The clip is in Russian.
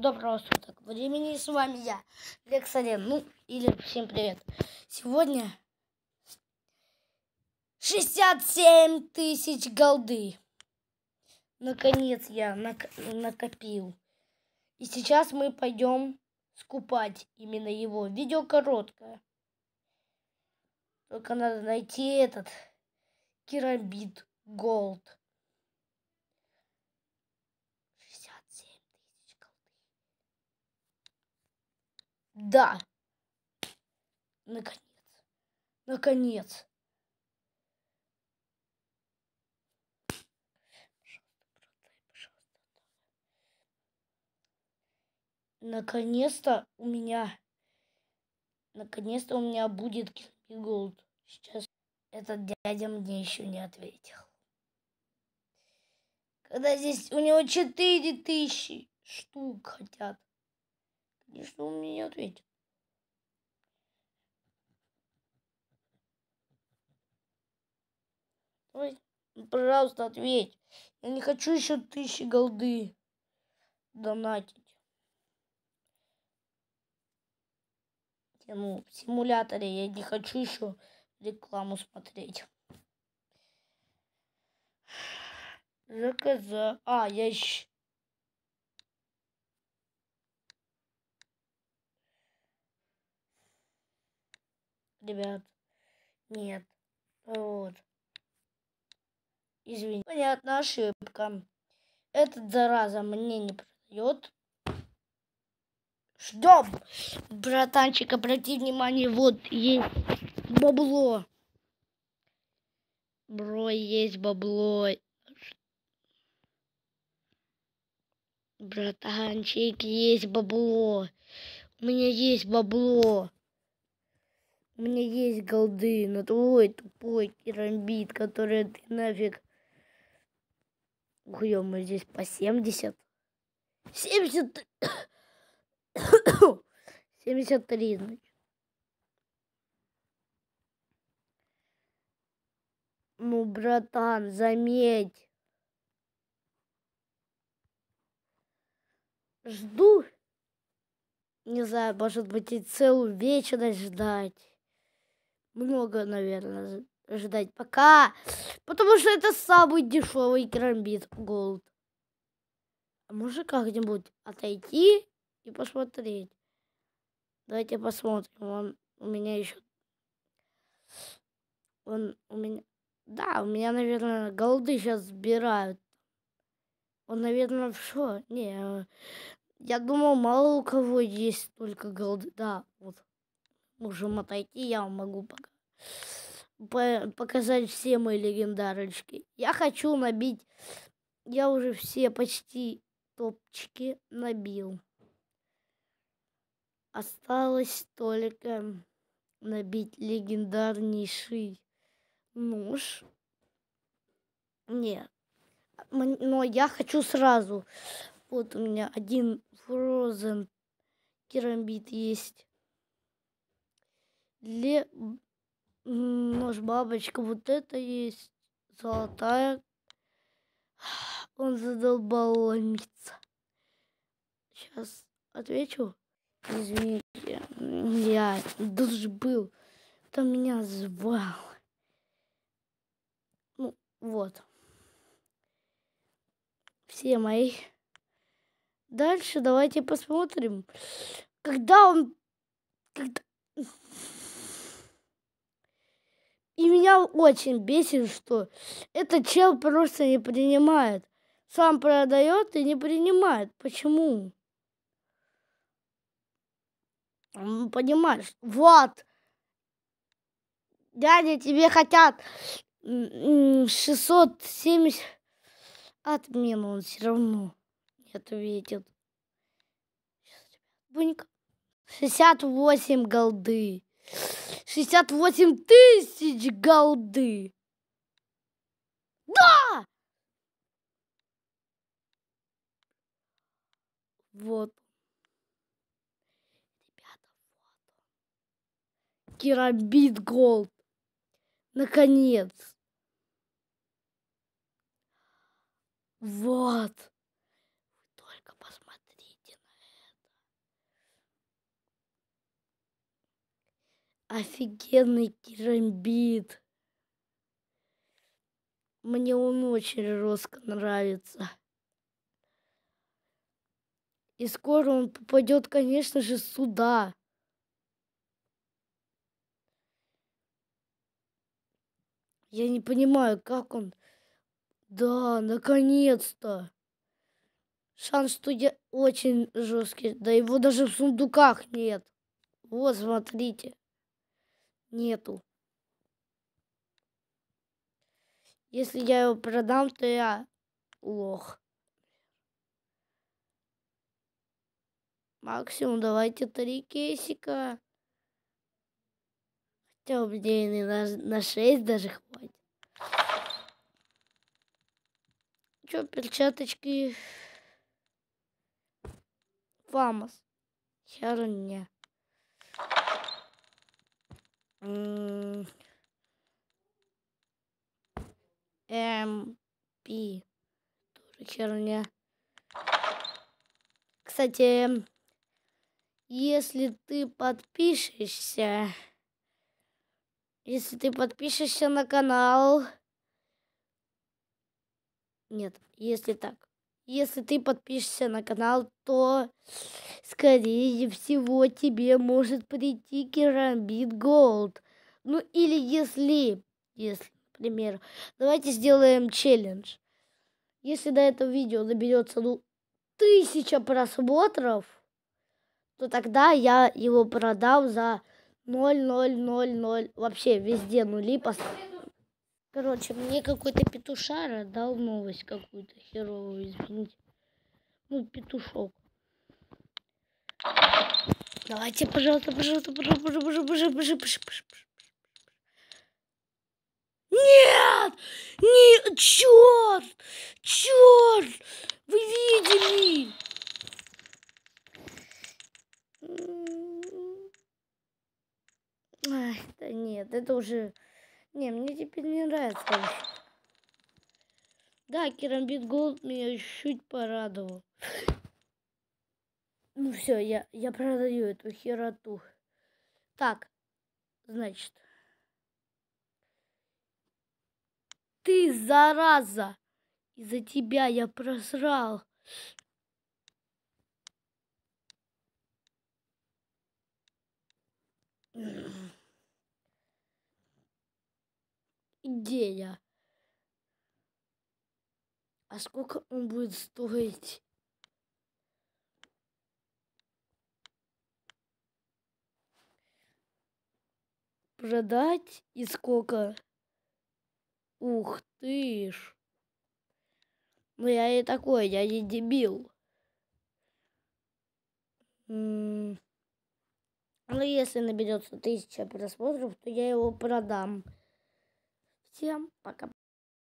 доброго суток. Времени с вами я, Лексален. Ну, или всем привет. Сегодня 67 тысяч голды. Наконец я нак накопил. И сейчас мы пойдем скупать именно его. Видео короткое. Только надо найти этот керамбит голд. Да. Наконец. Наконец. Наконец-то у меня... Наконец-то у меня будет Голд. Сейчас этот дядя мне еще не ответил. Когда здесь у него четыре тысячи штук хотят. И что он мне не ответил? Давай, пожалуйста, ответь. Я не хочу еще тысячи голды донатить. Ну, в симуляторе я не хочу еще рекламу смотреть. Заказа. А, я еще... ребят. Нет. Вот. Извини. Понятно, ошибка. Этот зараза мне не продает. Ждем. Братанчик, обрати внимание, вот есть бабло. Бро, есть бабло. Братанчик, есть бабло. У меня есть бабло. У меня есть голды но твой тупой керамбит, который ты нафиг... Ух, мы здесь по 70. 70... 73, значит. Ну, братан, заметь. Жду. Не знаю, может быть, и целую вечность ждать много, наверное, ждать пока. Потому что это самый дешевый крамбит голд. А может как-нибудь отойти и посмотреть? Давайте посмотрим. Он у меня еще... Он у меня... Да, у меня, наверное, голды сейчас сбирают. Он, наверное, в Не, э, я думал, мало у кого есть только голды. Да, вот. Можем отойти, я вам могу пока по показать все мои легендарочки. Я хочу набить... Я уже все почти топчики набил. Осталось только набить легендарнейший нож. Нет. Но я хочу сразу. Вот у меня один Frozen керамбит есть. Ле... нож бабочка вот это есть. Золотая. Он задолбал ломиться. Сейчас отвечу. Извините, я должен был. Кто меня звал? Ну, вот. Все мои. Дальше давайте посмотрим. Когда он... Когда... И меня очень бесит, что этот чел просто не принимает. Сам продает и не принимает. Почему? Понимаешь? Вот. Дядя, тебе хотят 670 отмен, он все равно не ответит. Бунька. 68 голды. 68 тысяч голды. Да! Вот. Ребята, вот. Керамбит голд. Наконец. Вот. офигенный керамбит. Мне он очень жестко нравится. И скоро он попадет, конечно же, сюда. Я не понимаю, как он... Да, наконец-то! Шанс, что я очень жесткий. Да его даже в сундуках нет. Вот, смотрите нету. Если я его продам, то я лох. Максимум давайте три кейсика. Хотя у меня и на, на 6 даже хватит. Чё, перчаточки? Фамос. Херня. МП. Тоже херня. Кстати, если ты подпишешься, если ты подпишешься на канал, нет, если так, если ты подпишешься на канал, то, скорее всего, тебе может прийти керамбит голд. Ну или если, если, например, давайте сделаем челлендж. Если до этого видео доберется, ну, тысяча просмотров, то тогда я его продам за 0,000, вообще везде нули поставлю. Короче, мне какой-то петушара дал новость какую-то херовую, извините. Ну, петушок. Давайте, пожалуйста, пожалуйста, пожалуйста, пожалуйста, пожалуйста, пожалуйста, пожалуйста. Нет! Нет! Черт! Черт! Вы видели? Ах, да нет, это уже... Не, мне теперь не нравится. Да, керамбит голд меня чуть порадовал. Ну все, я, я продаю эту хероту. Так, значит. Ты, зараза! Из-за тебя я просрал. Mm-hmm. идея. А сколько он будет стоить? Продать и сколько? Ух ты ж. Ну я и такой, я не дебил. ну если наберется тысяча просмотров, то я его продам. Всем пока.